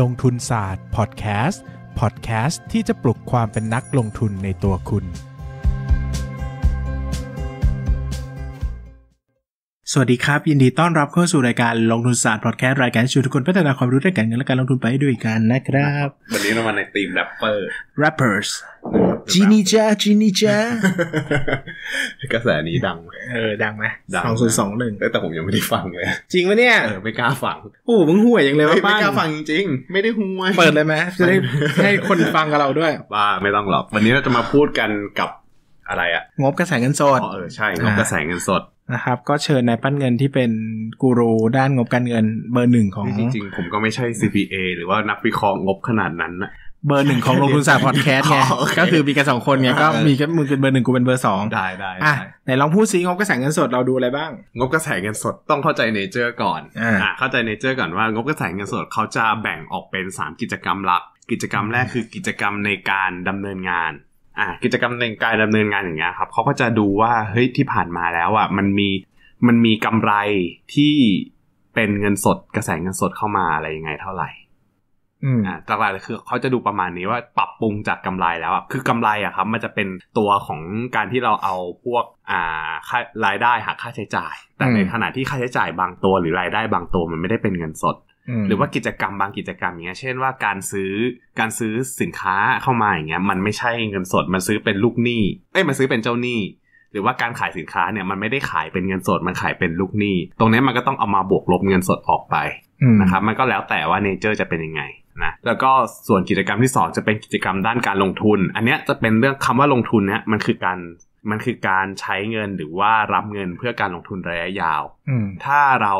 ลงทุนศาสตร์พอดแคสต์พอดแคสต์ที่จะปลุกความเป็นนักลงทุนในตัวคุณ สวัสดีครับ ยินดีต้อนรับเข้าสู่รายการลงทุนศาสตร์พอดแคสต์รายการชวนทุกคนพัฒนาความรู้ด้านการเงินและการลงทุนไปด้วยกันนะครับวันนี้เรามาในธีมแรปเปอร์แรปเปอนะครับจีนี่จ้าจีนี่จ้ากระแสนี้ดังเออดังไหมสองศูนย์สองหนึ่งแต่ผมยังไม่ได้ฟังเลย จริงปะเนี่ยไม่กล้าฟังโอ้มึงห่วยอย่างเลยว่าไม่กล้าฟังจริงไม่ได้ห่วยเปิดเลยไหมจะได้ให้คนฟังกับเราด้วยบ้าไม่ต้องหรอกวันนี้เราจะมาพูดกันกับอะไรอะงบกระแสเงินสดเออใช่งบกระแสเงินสดนะครับ ก็เชิญนายปั้นเงินที่เป็นกูรูด้านงบการเงิน เบอร์หนึ่งของจริงๆผมก็ไม่ใช่ CPA หรือว่านักวิเคราะห์งบขนาดนั้นนะเบอร์หนึ่งของลงทุนศาสตร์พอดแคสต์ไงก็คือมีกันสองคนไง ก็มีกันมึงเป็นเบอร์หนึ่งกูเป็นเบอร์สองได้ได้อ่ะไหนลองพูดซิงบกระแสเงินสดเราดูอะไรบ้าง งบกระแสเงินสดต้องเข้าใจเนเจอร์ก่อน อ่าเข้าใจเนเจอร์ก่อนว่างบกระแสเงินสดเขาจะแบ่งออกเป็น 3 กิจกรรมหลัก กิจกรรมแรกคือกิจกรรมในการดำเนินงาน อ่ากิจกรรมในการดำเนินงานอย่างเงี้ยครับเขาก็จะดูว่าเฮ้ยที่ผ่านมาแล้วอ่ะมันมีมันมีกำไรที่เป็นเงินสดกระแสเงินสดเข้ามาอะไรยังไงเท่าไหร่อตลาดคือเขาจะดูประมาณนี้ว่าปรับปรุงจากกำไรแล้วอ่ะคือกำไรอ่ะครับมันจะเป็นตัวของการที่เราเอาพวกอ่าค่ารายได้หักค่าใช้จ่าย แต่ในขณะที่ค่าใช้จ่ายบางตัวหรือรายได้บางตัวมันไม่ได้เป็นเงินสด หรือว่ากิจกรรมบางกิจกรรมอย่างเงี้ยเช่นว่าการซื้อการซื้อสินค้าเข้ามาอย่างเงี้ยมันไม่ใช่เงินสด มันซื้อเป็นลูกหนี้เอ้ยมันซื้อเป็นเจ้าหนี้ หรือว่าการขายสินค้าเนี่ยมันไม่ได้ขายเป็นเงินสด มันขายเป็นลูกหนี้ ตรงนี้มันก็ต้องเอามาบวกลบเงินสดออกไปนะครับมันก็แล้วแต่ว่าเนเจอร์จะเป็นยังไงนะแล้วก็ส่วนกิจกรรมที่ 2 จะเป็นกิจกรรมด้านการลงทุน อันเนี้ยจะเป็นเรื่องคำว่าลงทุนเนี่ยมันคือการมันคือการใช้เงินหรือว่ารับเงินเพื่อการลงทุนระยะยาวถ้าเรา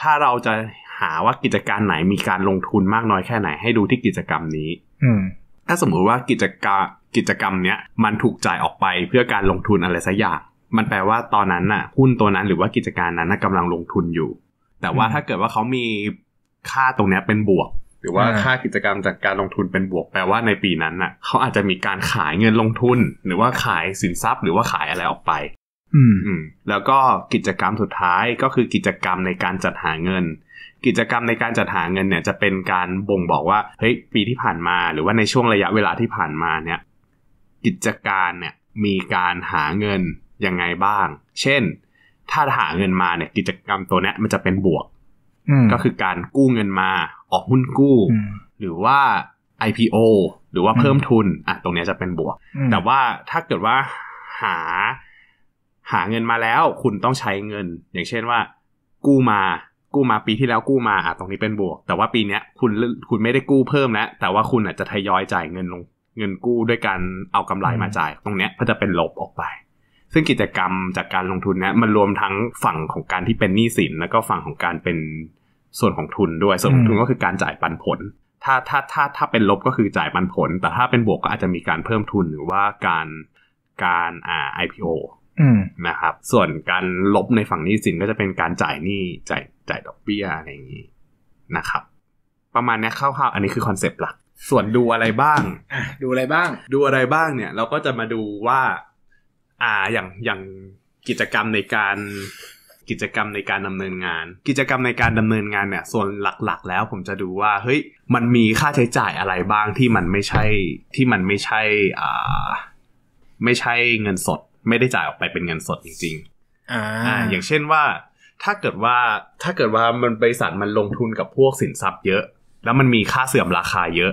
ถ้าเราจะหาว่ากิจการไหนมีการลงทุนมากน้อยแค่ไหนให้ดูที่กิจกรรมนี้ ถ้าสมมุติว่ากิจกรรมกิจกรรมเนี้ยมันถูกจ่ายออกไปเพื่อการลงทุนอะไรสักอย่าง มันแปลว่าตอนนั้นน่ะหุ้นตัวนั้นหรือว่ากิจการนั้นกำลังลงทุนอยู่ แต่ว่าถ้าเกิดว่าเขามีค่าตรงเนี้ยเป็นบวกรือว่าค่ากิจกรรมจากการลงทุนเป็นบวกแปลว่าในปีนั้นน่ะเขาอาจจะมีการขายเงินลงทุน หรือว่าขายสินทรัพย์หรือว่าขายอะไรออกไป อืมแล้วก็กิจกรรมสุดท้ายก็คือกิจกรรมในการจัดหาเงิน กิจกรรมในการจัดหาเงินเนี่ยจะเป็นการบ่งบอกว่าเฮ้ยปีที่ผ่านมาหรือว่าในช่วงระยะเวลาที่ผ่านมาเนี่ยกิจการเนี่ยมีการหาเงินยังไงบ้าง เช่น ถ้าหาเงินมาเนี่ยกิจกรรมตัวนี้มันจะเป็นบวกก็คือการกู้เงินมาออกหุ้นกู้ หรือว่า IPO หรือว่าเพิ่มทุนอ่ะตรงนี้จะเป็นบวก แต่ว่าถ้าเกิดว่าหาหาเงินมาแล้วคุณต้องใช้เงิน อย่างเช่นว่า กู้มากู้มาปีที่แล้วกู้มาอ่ะตรงนี้เป็นบวก แต่ว่าปีเนี้ยคุณคุณไม่ได้กู้เพิ่มแล้ว แต่ว่าคุณอาจจะทยอยจ่ายเงินลง เงินกู้ด้วยการ เอากำไรมาจ่ายตรงเนี้ยก็จะเป็นลบออกไป ซึ่งกิจกรรมจากการลงทุนเนี้ยมันรวมทั้งฝั่งของการที่เป็นหนี้สินแล้วก็ฝั่งของการเป็นส่วนของทุนด้วยส่วนของทุนก็คือการจ่ายปันผล ถ้าถ้าถ้าถ้าเป็นลบก็คือจ่ายปันผล แต่ถ้าเป็นบวกก็อาจจะมีการเพิ่มทุนหรือว่าการการอ่า IPO นะครับส่วนการลบในฝั่งนี้สินก็จะเป็นการจ่ายหนี้จ่ายจ่ายดอกเบี้ยอะไรอย่างนี้นะครับ ประมาณนี้คร่าวๆอันนี้คือคอนเซปต์หลักส่วนดูอะไรบ้างดูอะไรบ้าง ดูอะไรบ้างเนี่ย เราก็จะมาดูว่า อ่าอย่างอย่างกิจกรรมในการกิจกรรมในการดำเนินงาน กิจกรรมในการดำเนินงานเนี่ย ส่วนหลักๆ แล้ว ผมจะดูว่า เฮ้ย มันมีค่าใช้จ่ายอะไรบ้างที่มันไม่ใช่ที่มันไม่ใช่ อ่า ไม่ใช่เงินสดไม่ได้จ่ายออกไปเป็นเงินสดจริงๆอ่า อย่างเช่นว่า ถ้าเกิดว่าถ้าเกิดว่ามันบริษัทมันลงทุนกับพวกสินทรัพย์ เยอะ แล้วมันมีค่าเสื่อมราคาเยอะ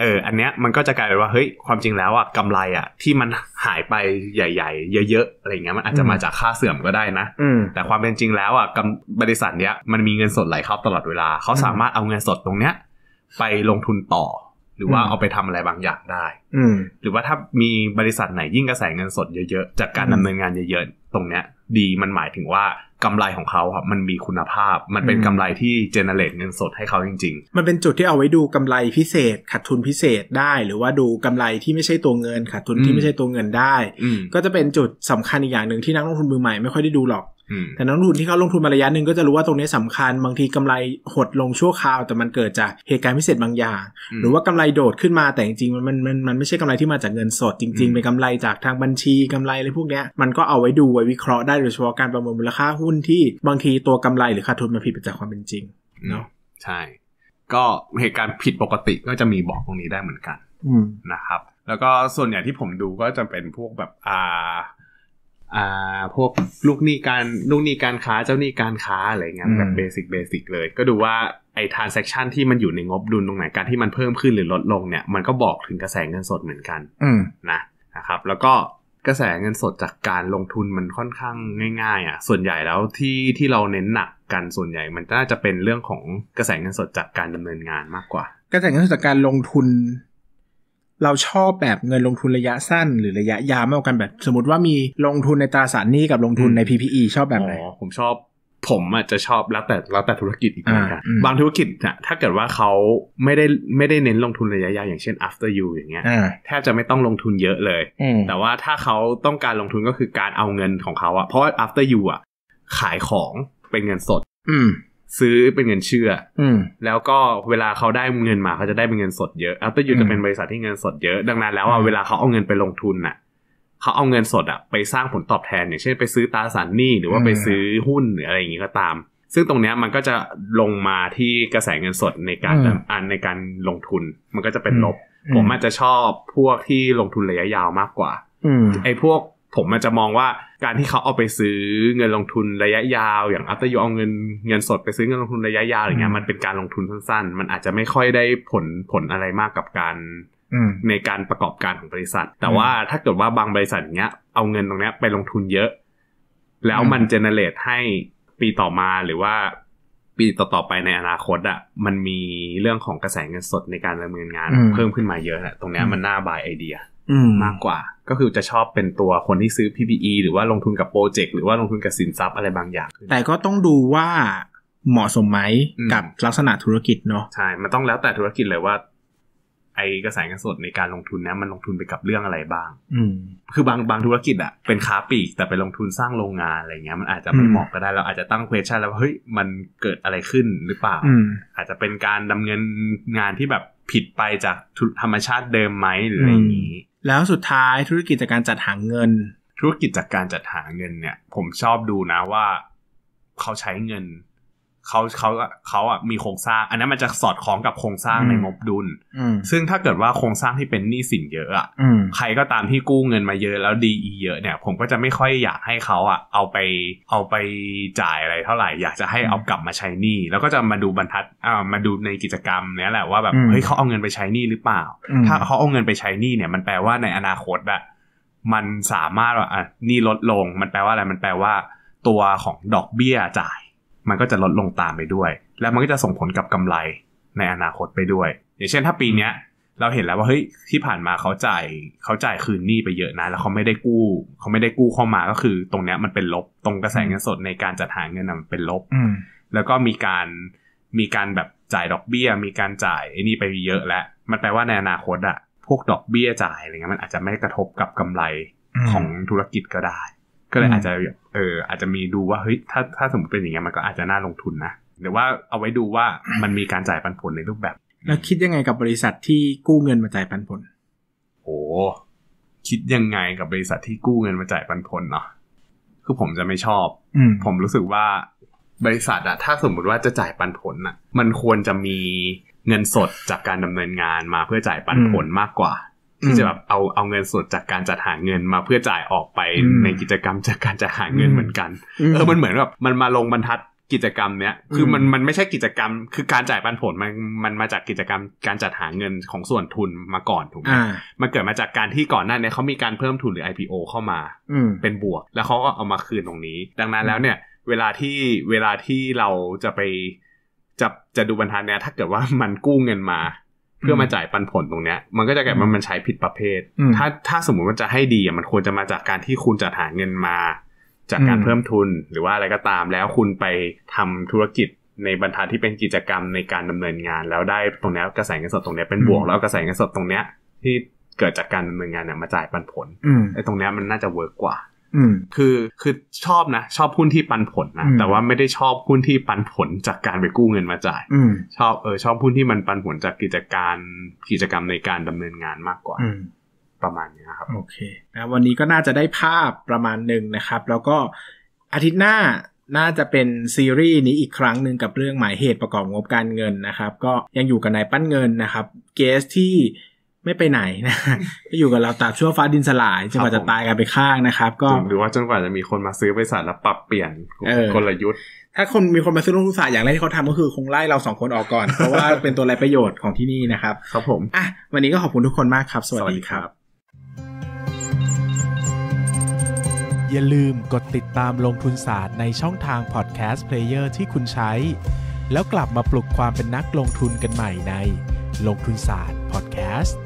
เออ อันเนี้ยมันก็จะกลายเป็นว่าเฮ้ยความจริงแล้วอะกำไรอะที่มันหายไปใหญ่ๆ เยอะๆอะไรเงี้ยมันอาจจะมาจากค่าเสื่อมก็ได้นะแต่ความเป็นจริงแล้วอะกํบบริษัทเนี้ยมันมีเงินสดไหลเข้าตลอดเวลา เขาสามารถเอาเงินสดตรงเนี้ยไปลงทุนต่อ หรือว่าเอาไปทำอะไรบางอย่างได้หรือว่าถ้ามีบริษัทไหนยิ่งกระแสเงินสดเยอะๆจากการดำเนินงานเยอะๆตรงเนี้ยดีมันหมายถึงว่ากำไรของเขาครับมันมีคุณภาพ มันเป็นกำไรที่เจเนเรตเงินสดให้เขาจริง ๆ มันเป็นจุดที่เอาไว้ดูกำไรพิเศษขาดทุนพิเศษได้ หรือว่าดูกำไรที่ไม่ใช่ตัวเงินขาดทุนที่ไม่ใช่ตัวเงินได้ก็จะเป็นจุดสำคัญอีกอย่างหนึ่งที่นักลงทุนมือใหม่ ไม่ค่อยได้ดูหรอกแต่นักลงทุนที่เขาลงทุนมาระยะหนึ่งก็จะรู้ว่าตรงนี้สำคัญ บางทีกำไร หดลงชั่วคราวแต่มันเกิดจากเหตุการณ์พิเศษบางอย่าง หรือว่ากำไรโดดขึ้นมาแต่จริงๆมันมันมันไม่ใช่กำไรที่มาจากเงินสดจริง ๆ เป็นกำไรจากทางบัญชีกำไรอะไรพวกเนี้ยมันก็เอาไว้ดูไว้วิเคราะห์ได้โดยเฉพาะการประเมินมูลค่าหุ้นที่บางทีตัวกำไรหรือขาดทุนมันผิดไปจากความเป็นจริงเนาะใช่ ก็เหตุการณ์ผิดปกติก็จะมีบอกตรงนี้ได้เหมือนกันนะครับ แล้วก็ส่วนใหญ่ที่ผมดูก็จะเป็นพวกแบบอ่าอ่าพวกลูกหนี้การลูกหนี้การค้าเจ้าหนี้การค้าอะไรเงี้ยแบบเบสิกเบสิกเลย ก็ดูว่าไอ้ทรานเซ็คชันที่มันอยู่ในงบดุลตรงไหนการที่มันเพิ่มขึ้นหรือลดลงเนี่ยมันก็บอกถึงกระแสเงินสดเหมือนกันนะนะครับแล้วก็กระแสเงินสดจากการลงทุนมันค่อนข้างง่าย ๆอ่ะส่วนใหญ่แล้วที่ที่เราเน้นหนักกันส่วนใหญ่ มันน่าจะเป็นเรื่องของกระแสเงินสดจากการดำเนินงานมากกว่า กระแสเงินสดจากการลงทุนเราชอบแบบเงินลงทุนระยะสั้นหรือระยะยาวมากกันแบบ สมมติว่ามีลงทุนในตราสารหนี้กับลงทุนใน PPE ชอบแบบไหนอ๋อผมชอบ ผมอาจจะชอบแล้วแต่แล้วแต่ธุรกิจอีกเหมือนกันบางธุรกิจอะถ้าเกิดว่าเขาไม่ได้ไม่ได้เน้นลงทุนระยะยาวอย่างเช่น after you อย่างเงี้ยแทบจะไม่ต้องลงทุนเยอะเลยแต่ว่าถ้าเขาต้องการลงทุนก็คือการเอาเงินของเขาอะเพราะ after you อะขายของเป็นเงินสด อืซื้อเป็นเงินเชื่อ อืแล้วก็เวลาเขาได้เงินมาเขาจะได้เป็นเงินสดเยอะอัลตอ์ยูจะเป็นบริษัทที่เงินสดเยอะ ดังนั้น แล้วอ่ะเวลาเขาเอาเงินไปลงทุนน่ะ เขาเอาเงินสดอ่ะไปสร้างผลตอบแทน อย่างเช่นไปซื้อตราสารหนี้หรือว่าไปซื้อหุ้นหรืออะไรอย่างนี้ก็ตาม ซึ่งตรงเนี้ยมันก็จะลงมาที่กระแสเงินสดในการอันในการลงทุน มันก็จะเป็นลบ ผมอาจจะชอบพวกที่ลงทุนระยะยาวมากกว่าไอ้พวกผมมันจะมองว่าการที่เขาเอาไปซื้อเงินลงทุนระยะยาว อย่างอัตยูเอาเงินเงินสดไปซื้อเงินลงทุนระยะยาวอย่างเงี้ยมันเป็นการลงทุนสั้น ๆ มันอาจจะไม่ค่อยได้ผลผลอะไรมากกับการในการประกอบการของบริษัท แต่ว่าถ้าเกิดว่าบางบริษัทเนี้ย เอาเงินตรงเนี้ยไปลงทุนเยอะ แล้วมันเจเนเรตให้ปีต่อมาหรือว่า ปีต่อๆไปในอนาคตอะ่ะมันมีเรื่องของกระแสเงินสดในการดำเนินงานเพิ่มขึ้นมาเยอะแหละตรงเนี้ยมันน่าบายไอเดียมากกว่า ก็คือจะชอบเป็นตัวคนที่ซื้อ PPE หรือว่าลงทุนกับโปรเจกต์หรือว่าลงทุนกับสินทรัพย์อะไรบางอย่าง แต่ก็ต้องดูว่า เหมาะสมไหมกับลักษณะธุรกิจเนาะใช่ มันต้องแล้วแต่ธุรกิจเลยว่า ไอกระแสเงินสดในการลงทุนนะมันลงทุนไปกับเรื่องอะไรบ้าง อืคือบางบางธุรกิจอะเป็นค้าปลีกแต่ไปลงทุนสร้างโรงงานอะไรเงี้ยมันอาจจะไม่เหมาะก็ได้เราอาจจะตั้งเควชั่นแล้วเฮ้ยมันเกิดอะไรขึ้นหรือเปล่าอาจจะเป็นการดำเนินงานที่แบบผิดไปจากธรรมชาติเดิมไหมหรืออะไรอย่างนี้แล้วสุดท้ายธุรกิจจากการจัดหาเงิน ธุรกิจจากการจัดหาเงินเนี่ย ผมชอบดูนะว่าเขาใช้เงินเขาเขาเขาอ่ะมีโครงสร้าง อันนั้นมันจะสอดคล้องกับโครงสร้างในงบดุลซึ่งถ้าเกิดว่าโครงสร้างที่เป็นหนี้สินเยอะอ่ะใครก็ตามที่กู้เงินมาเยอะแล้วดีเยอะเนี่ยผมก็จะไม่ค่อยอยากให้เขาอ่ะเอาไป เอาไปจ่ายอะไรเท่าไหร่ อยากจะให้เอากลับมาใช้หนี้แล้วก็จะมาดูบรรทัดอ่ามาดูในกิจกรรมเนี้ยแหละว่าแบบเฮ้ยเขาเอาเงินไปใช้หนี้หรือเปล่าถ้าเขาเอาเงินไปใช้หนี้เนี่ยมันแปลว่าในอนาคตอ่ะมันสามารถว่าอ่ะหนี้ลดลงมันแปลว่าอะไรมันแปลว่า ตัวของดอกเบี้ยจ่ายมันก็จะลดลงตามไปด้วย และมันก็จะส่งผลกับกำไรในอนาคตไปด้วย อย่างเช่นถ้าปีเนี้ย เราเห็นแล้วว่าเฮ้ยที่ผ่านมาเขาจ่ายเขาจ่ายคืนหนี้ไปเยอะนะแล้วเขาไม่ได้กู้เขาไม่ได้กู้เข้ามาก็คือตรงเนี้ยมันเป็นลบตรงกระแสเงินสดในการจัดหาเงินมันเป็นลบแล้วก็มีการ มีการแบบจ่ายดอกเบี้ยมีการจ่ายไอ้นี่ไปเยอะแล้วมันแปลว่าในอนาคตอะพวกดอกเบี้ยจ่ายอะไรเงี้ยมันอาจจะไม่กระทบกับกำไรของธุรกิจก็ได้ก็เลยอาจจะเอออาจจะมีดูว่าเฮ้ยถ้าถ้าสมมติเป็นอย่างเงี้ยมันก็อาจจะน่าลงทุนนะหรือว่าเอาไว้ดูว่ามันมีการจ่ายปันผลในรูปแบบแล้วคิดยังไงกับบริษัทที่กู้เงินมาจ่ายปันผลโอ้คิดยังไงกับบริษัทที่กู้เงินมาจ่ายปันผลเนาะคือผมจะไม่ชอบอผมรู้สึกว่าบริษัทอะถ้าสมมติว่าจะจ่ายปันผลอะมันควรจะมีเงินสดจากการดำเนินงานมาเพื่อจ่ายปันผลมากกว่าที่จะแบบเอาเอาเงินสดจากการจัดหาเงินมาเพื่อจ่ายออกไปในกิจกรรมจากการจัดหาเงินเหมือนกันเออมันเหมือนแบบมันมาลงบรรทัดกิจกรรมเนี้ย คือมันมันไม่ใช่กิจกรรม คือการจ่ายปันผลมันมันมาจากกิจกรรม การจัดหาเงินของส่วนทุนมาก่อนถูกไหมมันเกิดมาจากการที่ก่อนหน้านี้เขามีการเพิ่มทุนหรือ IPO เข้ามาเป็นบวก แล้วเขาก็เอามาคืนตรงนี้ ดังนั้นแล้วเนี่ย เวลาที่เวลาที่เราจะไปจะจะดูบรรทัดเนี้ยถ้าเกิดว่ามันกู้เงินมาเพื่อมาจ่ายปันผลตรงเนี้ยมันก็จะกลายมันใช้ผิดประเภทถ้าถ้าสมมติมันจะให้ดีมันควรจะมาจากการที่คุณจะหาเงินมา จากการเพิ่มทุนหรือว่าอะไรก็ตาม แล้วคุณไปทำธุรกิจในบรรทัดที่เป็นกิจกรรมในการดำเนินงานแล้วได้ตรงนี้กระแสเงินสดตรงนี้เป็นบวกแล้วกระแสเงินสดตรงเนี้ย ที่เกิดจากการดำเนินงานเนี่ยมาจ่ายปันผลไอ้ตรงเนี้ยมันน่าจะเวิร์กกว่าืมคือคือชอบนะ ชอบหุ้นที่ปันผลนะ แต่ว่าไม่ได้ชอบหุ้นที่ปันผลจากการไปกู้เงินมาจ่ายอชอบเออชอบหุ้นที่มันปันผลจากกิจการกิจกรรมในการดำเนินงานมากกว่าประมาณนี้ครับโอเคนะวันนี้ก็น่าจะได้ภาพประมาณหนึ่งนะครับ แล้วก็อาทิตย์หน้าน่าจะเป็นซีรีส์นี้อีกครั้งหนึ่งกับเรื่องหมายเหตุประกอบงบการเงินนะครับ ก็ยังอยู่กับนายปั้นเงินนะครับ เกสที่ไม่ไปไหนนะก็อยู่กับเราตราบชั่วฟ้าดินสลายจนกว่าจะตายกันไปข้างนะครับก็หรือว่าจนกว่าจะมีคนมาซื้อบริษัทแล้วปรับเปลี่ยนกลยุทธ์ ถ้าคนมีคนมาซื้อลงทุนศาสตร์อย่างแรกที่เขาทำก็คือคงไล่เราสองคนออกก่อน เพราะว่าเป็นตัวไรประโยชน์ของที่นี่นะครับครับผมอ่ะวันนี้ก็ขอบคุณทุกคนมากครับสวัสดีครับอย่าลืมกดติดตามลงทุนศาสตร์ในช่องทางพอดแคสต์เพลเยอร์ที่คุณใช้ แล้วกลับมาปลุกความเป็นนักลงทุนกันใหม่ในลงทุนศาสตร์พอดแคสต์